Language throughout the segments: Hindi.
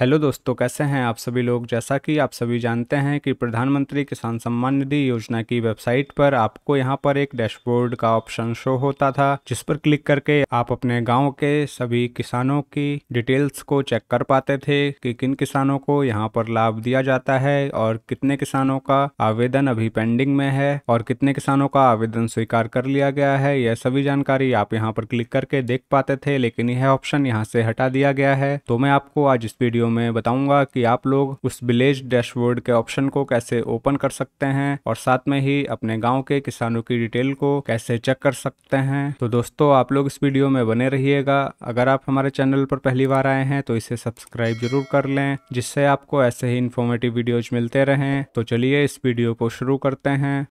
हेलो दोस्तों कैसे हैं आप सभी लोग जैसा कि आप सभी जानते हैं कि प्रधानमंत्री किसान सम्मान निधि योजना की वेबसाइट पर आपको यहां पर एक डैशबोर्ड का ऑप्शन शो होता था जिस पर क्लिक करके आप अपने गांव के सभी किसानों की डिटेल्स को चेक कर पाते थे कि किन किसानों को यहां पर लाभ दिया जाता है और कितने किसानों का आवेदन अभी पेंडिंग में है और कितने किसानों का आवेदन स्वीकार कर लिया गया है यह सभी जानकारी आप यहाँ पर क्लिक करके देख पाते थे लेकिन यह ऑप्शन यहाँ से हटा दिया गया है तो मैं आपको आज इस वीडियो मैं बताऊंगा कि आप लोग उस विलेज डैशबोर्ड के ऑप्शन को कैसे ओपन कर सकते हैं और साथ में ही अपने गाँव के किसानों की डिटेल को कैसे चेक कर सकते हैं तो दोस्तों आप लोग इस वीडियो में बने रहिएगा अगर आप हमारे चैनल पर पहली बार आए हैं तो इसे सब्सक्राइब जरूर कर लें जिससे आपको ऐसे ही इन्फॉर्मेटिव वीडियोज मिलते रहें तो चलिए इस वीडियो को शुरू करते हैं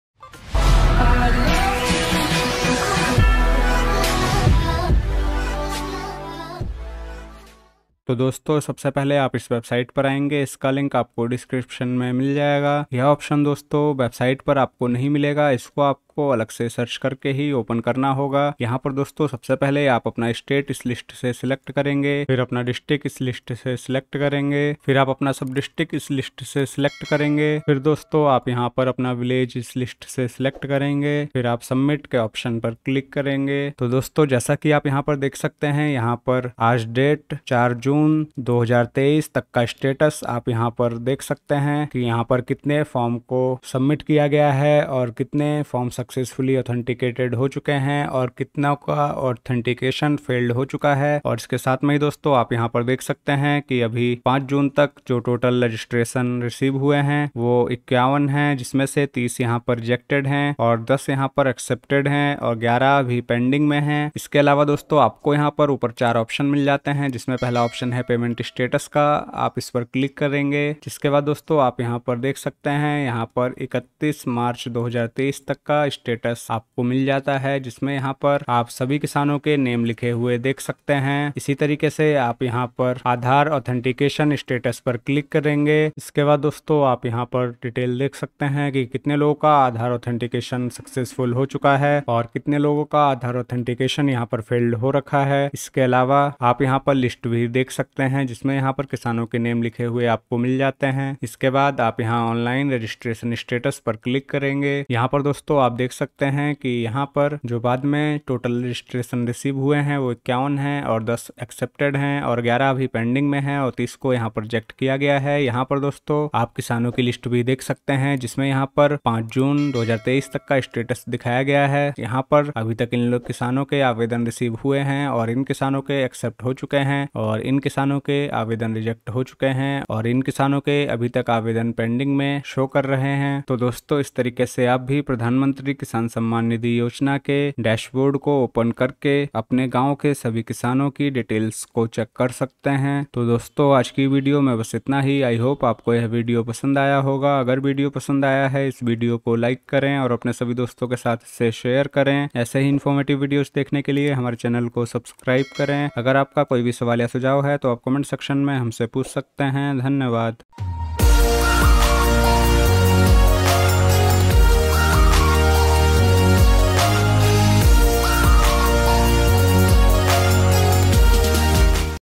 तो दोस्तों सबसे पहले आप इस वेबसाइट पर आएंगे इसका लिंक आपको डिस्क्रिप्शन में मिल जाएगा यह ऑप्शन दोस्तों वेबसाइट पर आपको नहीं मिलेगा इसको आप आपको अलग से सर्च करके ही ओपन करना होगा यहाँ पर दोस्तों सबसे पहले आप अपना स्टेट इस लिस्ट से सिलेक्ट करेंगे फिर अपना डिस्ट्रिक्ट इस लिस्ट से सिलेक्ट करेंगे फिर आप अपना सब डिस्ट्रिक्ट इस लिस्ट से सिलेक्ट करेंगे फिर दोस्तों आप यहाँ पर अपना विलेज इस लिस्ट से सिलेक्ट करेंगे फिर आप सबमिट के ऑप्शन पर क्लिक करेंगे तो दोस्तों जैसा की आप यहाँ पर देख सकते हैं यहाँ पर आज डेट चार जून दो तक का स्टेटस आप यहाँ पर देख सकते हैं कि यहाँ पर कितने फॉर्म को सबमिट किया गया है और कितने फॉर्म सक्सेसफुली ऑथेंटिकेटेड हो चुके हैं और कितना का ऑथेंटिकेशन फेल्ड हो चुका है और इसके साथ में ही दोस्तों आप यहाँ पर देख सकते हैं कि अभी पांच जून तक जो टोटल रजिस्ट्रेशन रिसीव हुए हैं वो इक्यावन है जिसमें से तीस यहाँ पर रिजेक्टेड है और दस यहाँ पर एक्सेप्टेड है और ग्यारह अभी पेंडिंग में है इसके अलावा दोस्तों आपको यहाँ पर ऊपर चार ऑप्शन मिल जाते हैं जिसमें पहला ऑप्शन है पेमेंट स्टेटस का आप इस पर क्लिक करेंगे जिसके बाद दोस्तों आप यहाँ पर देख सकते हैं यहाँ पर 31 मार्च 2023 तक का स्टेटस आपको मिल जाता है जिसमें यहाँ पर आप सभी किसानों के नेम लिखे हुए देख सकते हैं इसी तरीके से आप यहाँ पर आधार ऑथेंटिकेशन स्टेटस पर क्लिक करेंगे इसके बाद दोस्तों आप यहाँ पर डिटेल देख सकते हैं कि कितने लोगों का आधार ऑथेंटिकेशन सक्सेसफुल हो चुका है और कितने लोगों का आधार ऑथेंटिकेशन यहाँ पर फेल्ड हो रखा है इसके अलावा आप यहाँ पर लिस्ट भी देख सकते हैं जिसमें यहाँ पर किसानों के नेम लिखे हुए आपको मिल जाते हैं इसके बाद आप यहाँ ऑनलाइन रजिस्ट्रेशन स्टेटस पर क्लिक करेंगे यहाँ पर दोस्तों आप देख सकते हैं कि यहाँ पर जो बाद में टोटल रजिस्ट्रेशन रिसीव हुए हैं वो इक्यावन हैं और दस एक्सेप्टेड हैं और ग्यारह अभी पेंडिंग में हैं और तीस को यहाँ पर रिजेक्ट किया गया है यहाँ पर दोस्तों आप किसानों की लिस्ट भी देख सकते हैं जिसमें यहाँ पर पाँच जून दो तक का स्टेटस दिखाया गया है यहाँ पर अभी तक इन लोग किसानों के आवेदन रिसीव हुए हैं और इन किसानों के एक्सेप्ट हो चुके हैं और इन किसानों के आवेदन रिजेक्ट हो चुके हैं और इन किसानों के अभी तक आवेदन पेंडिंग में शो कर रहे हैं तो दोस्तों इस तरीके से आप भी प्रधानमंत्री प्रधानमंत्री किसान सम्मान निधि योजना के डैशबोर्ड को ओपन करके अपने गाँव के सभी किसानों की डिटेल्स को चेक कर सकते हैं तो दोस्तों आज की वीडियो में बस इतना ही आई होप आपको यह वीडियो पसंद आया होगा अगर वीडियो पसंद आया है इस वीडियो को लाइक करें और अपने सभी दोस्तों के साथ इसे शेयर करें ऐसे ही इन्फॉर्मेटिव वीडियो देखने के लिए हमारे चैनल को सब्सक्राइब करें अगर आपका कोई भी सवाल या सुझाव है तो आप कमेंट सेक्शन में हमसे पूछ सकते हैं धन्यवाद